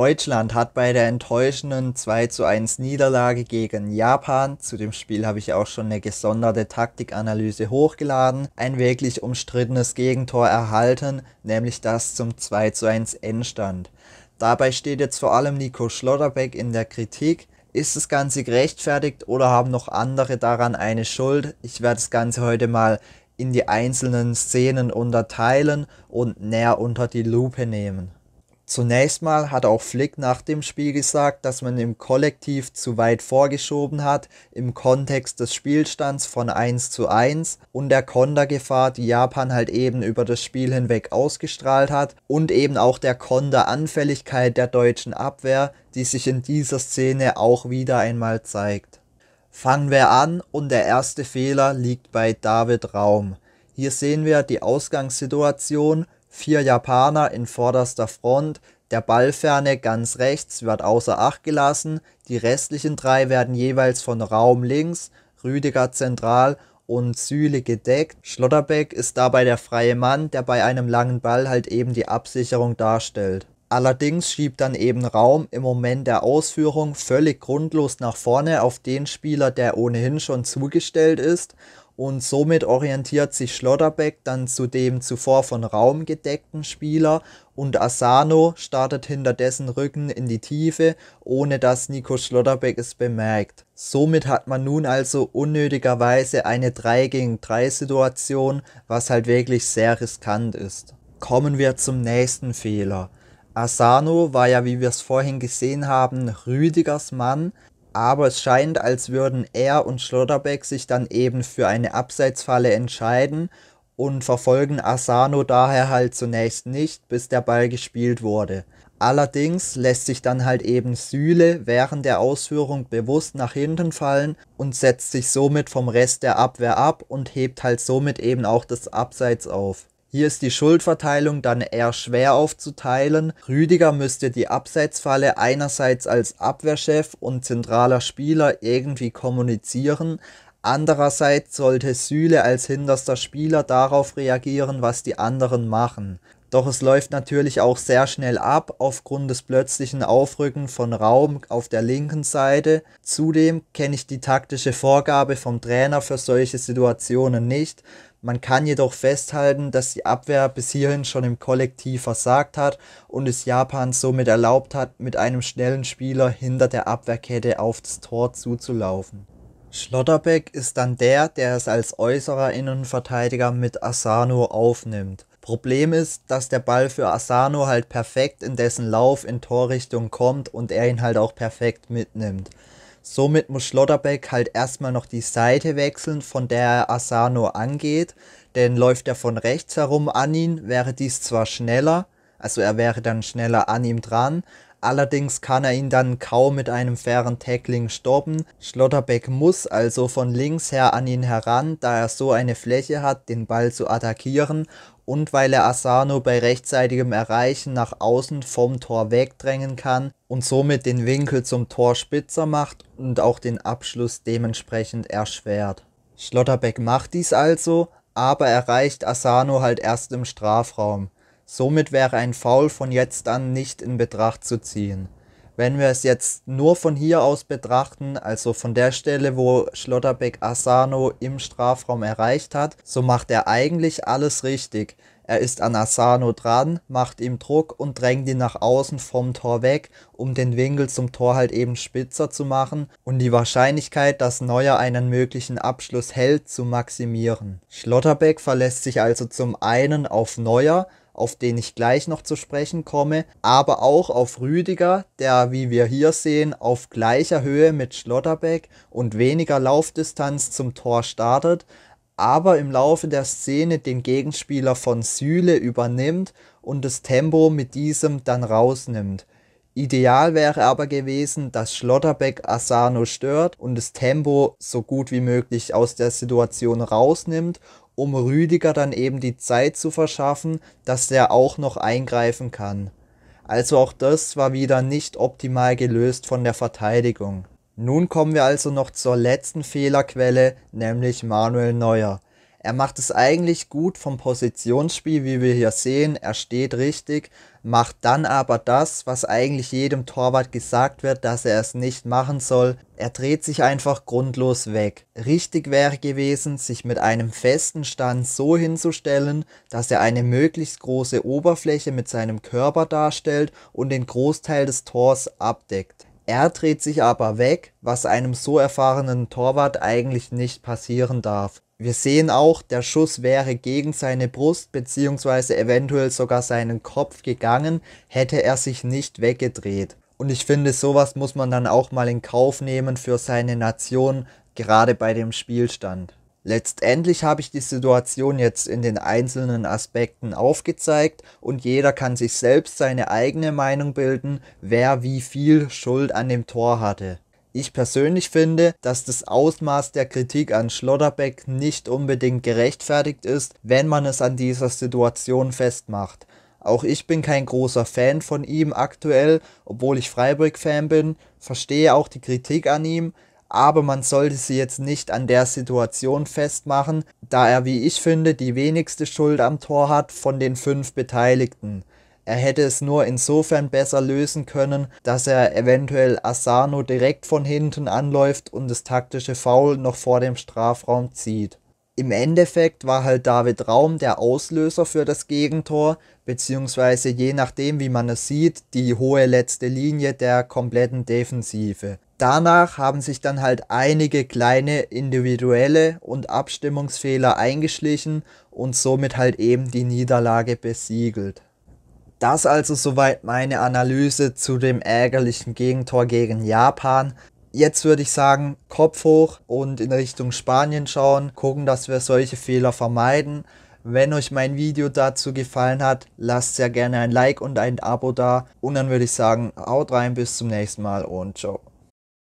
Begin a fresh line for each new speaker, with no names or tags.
Deutschland hat bei der enttäuschenden 2 zu 1 Niederlage gegen Japan, zu dem Spiel habe ich auch schon eine gesonderte Taktikanalyse hochgeladen, ein wirklich umstrittenes Gegentor erhalten, nämlich das zum 2 zu 1 Endstand. Dabei steht jetzt vor allem Nico Schlotterbeck in der Kritik. Ist das Ganze gerechtfertigt oder haben noch andere daran eine Schuld? Ich werde das Ganze heute mal in die einzelnen Szenen unterteilen und näher unter die Lupe nehmen. Zunächst mal hat auch Flick nach dem Spiel gesagt, dass man im Kollektiv zu weit vorgeschoben hat im Kontext des Spielstands von 1 zu 1 und der Kontergefahr, die Japan halt eben über das Spiel hinweg ausgestrahlt hat und eben auch der Konteranfälligkeit der deutschen Abwehr, die sich in dieser Szene auch wieder einmal zeigt. Fangen wir an und der erste Fehler liegt bei David Raum. Hier sehen wir die Ausgangssituation vier Japaner in vorderster Front, der Ballferne ganz rechts wird außer Acht gelassen, die restlichen drei werden jeweils von Raum links, Rüdiger zentral und Süle gedeckt. Schlotterbeck ist dabei der freie Mann, der bei einem langen Ball halt eben die Absicherung darstellt Allerdings schiebt dann eben Raum im Moment der Ausführung völlig grundlos nach vorne auf den Spieler, der ohnehin schon zugestellt ist. Und somit orientiert sich Schlotterbeck dann zu dem zuvor von Raum gedeckten Spieler und Asano startet hinter dessen Rücken in die Tiefe, ohne dass Nico Schlotterbeck es bemerkt. Somit hat man nun also unnötigerweise eine 3 gegen 3 Situation, was halt wirklich sehr riskant ist. Kommen wir zum nächsten Fehler. Asano war ja, wie wir es vorhin gesehen haben, Rüdigers Mann, aber es scheint, als würden er und Schlotterbeck sich dann eben für eine Abseitsfalle entscheiden und verfolgen Asano daher halt zunächst nicht, bis der Ball gespielt wurde. Allerdings lässt sich dann halt eben Sühle während der Ausführung bewusst nach hinten fallen und setzt sich somit vom Rest der Abwehr ab und hebt halt somit eben auch das Abseits auf. Hier ist die Schuldverteilung dann eher schwer aufzuteilen. Rüdiger müsste die Abseitsfalle einerseits als Abwehrchef und zentraler Spieler irgendwie kommunizieren, andererseits sollte Süle als hinterster Spieler darauf reagieren, was die anderen machen. Doch es läuft natürlich auch sehr schnell ab aufgrund des plötzlichen Aufrücken von Raum auf der linken Seite. Zudem kenne ich die taktische Vorgabe vom Trainer für solche Situationen nicht, man kann jedoch festhalten, dass die Abwehr bis hierhin schon im Kollektiv versagt hat und es Japan somit erlaubt hat, mit einem schnellen Spieler hinter der Abwehrkette auf das Tor zuzulaufen. Schlotterbeck ist dann der, der es als äußerer Innenverteidiger mit Asano aufnimmt. Problem ist, dass der Ball für Asano halt perfekt in dessen Lauf in Torrichtung kommt und er ihn halt auch perfekt mitnimmt. Somit muss Schlotterbeck halt erstmal noch die Seite wechseln, von der Asano angeht. Denn läuft er von rechts herum an ihn, wäre dies zwar schneller, also er wäre dann schneller an ihm dran, allerdings kann er ihn dann kaum mit einem fairen Tackling stoppen. Schlotterbeck muss also von links her an ihn heran, da er so eine Fläche hat, den Ball zu attackieren und weil er Asano bei rechtzeitigem Erreichen nach außen vom Tor wegdrängen kann und somit den Winkel zum Tor spitzer macht und auch den Abschluss dementsprechend erschwert. Schlotterbeck macht dies also, aber erreicht Asano halt erst im Strafraum. Somit wäre ein Foul von jetzt an nicht in Betracht zu ziehen. Wenn wir es jetzt nur von hier aus betrachten, also von der Stelle, wo Schlotterbeck Asano im Strafraum erreicht hat, so macht er eigentlich alles richtig. Er ist an Asano dran, macht ihm Druck und drängt ihn nach außen vom Tor weg, um den Winkel zum Tor halt eben spitzer zu machen und die Wahrscheinlichkeit, dass Neuer einen möglichen Abschluss hält, zu maximieren. Schlotterbeck verlässt sich also zum einen auf Neuer, auf den ich gleich noch zu sprechen komme, aber auch auf Rüdiger, der, wie wir hier sehen, auf gleicher Höhe mit Schlotterbeck und weniger Laufdistanz zum Tor startet, aber im Laufe der Szene den Gegenspieler von Süle übernimmt und das Tempo mit diesem dann rausnimmt. Ideal wäre aber gewesen, dass Schlotterbeck Asano stört und das Tempo so gut wie möglich aus der Situation rausnimmt um Rüdiger dann eben die Zeit zu verschaffen, dass der auch noch eingreifen kann. Also auch das war wieder nicht optimal gelöst von der Verteidigung. Nun kommen wir also noch zur letzten Fehlerquelle, nämlich Manuel Neuer. Er macht es eigentlich gut vom Positionsspiel, wie wir hier sehen. Er steht richtig, macht dann aber das, was eigentlich jedem Torwart gesagt wird, dass er es nicht machen soll. Er dreht sich einfach grundlos weg. Richtig wäre gewesen, sich mit einem festen Stand so hinzustellen, dass er eine möglichst große Oberfläche mit seinem Körper darstellt und den Großteil des Tors abdeckt. Er dreht sich aber weg, was einem so erfahrenen Torwart eigentlich nicht passieren darf wir sehen auch, der Schuss wäre gegen seine Brust beziehungsweise eventuell sogar seinen Kopf gegangen, hätte er sich nicht weggedreht. Und ich finde, sowas muss man dann auch mal in Kauf nehmen für seine Nation, gerade bei dem Spielstand. Letztendlich habe ich die Situation jetzt in den einzelnen Aspekten aufgezeigt und jeder kann sich selbst seine eigene Meinung bilden, wer wie viel Schuld an dem Tor hatte. Ich persönlich finde, dass das Ausmaß der Kritik an Schlotterbeck nicht unbedingt gerechtfertigt ist, wenn man es an dieser Situation festmacht. Auch ich bin kein großer Fan von ihm aktuell, obwohl ich Freiburg-Fan bin, verstehe auch die Kritik an ihm, aber man sollte sie jetzt nicht an der Situation festmachen, da er, wie ich finde, die wenigste Schuld am Tor hat von den fünf Beteiligten. Er hätte es nur insofern besser lösen können, dass er eventuell Asano direkt von hinten anläuft und das taktische Foul noch vor dem Strafraum zieht. Im Endeffekt war halt David Raum der Auslöser für das Gegentor, beziehungsweise je nachdem, wie man es sieht, die hohe letzte Linie der kompletten Defensive. Danach haben sich dann halt einige kleine individuelle und Abstimmungsfehler eingeschlichen und somit halt eben die Niederlage besiegelt. Das also soweit meine Analyse zu dem ärgerlichen Gegentor gegen Japan. Jetzt würde ich sagen, Kopf hoch und in Richtung Spanien schauen, gucken, dass wir solche Fehler vermeiden. Wenn euch mein Video dazu gefallen hat, lasst ja gerne ein Like und ein Abo da. Und dann würde ich sagen, haut rein, bis zum nächsten Mal und ciao.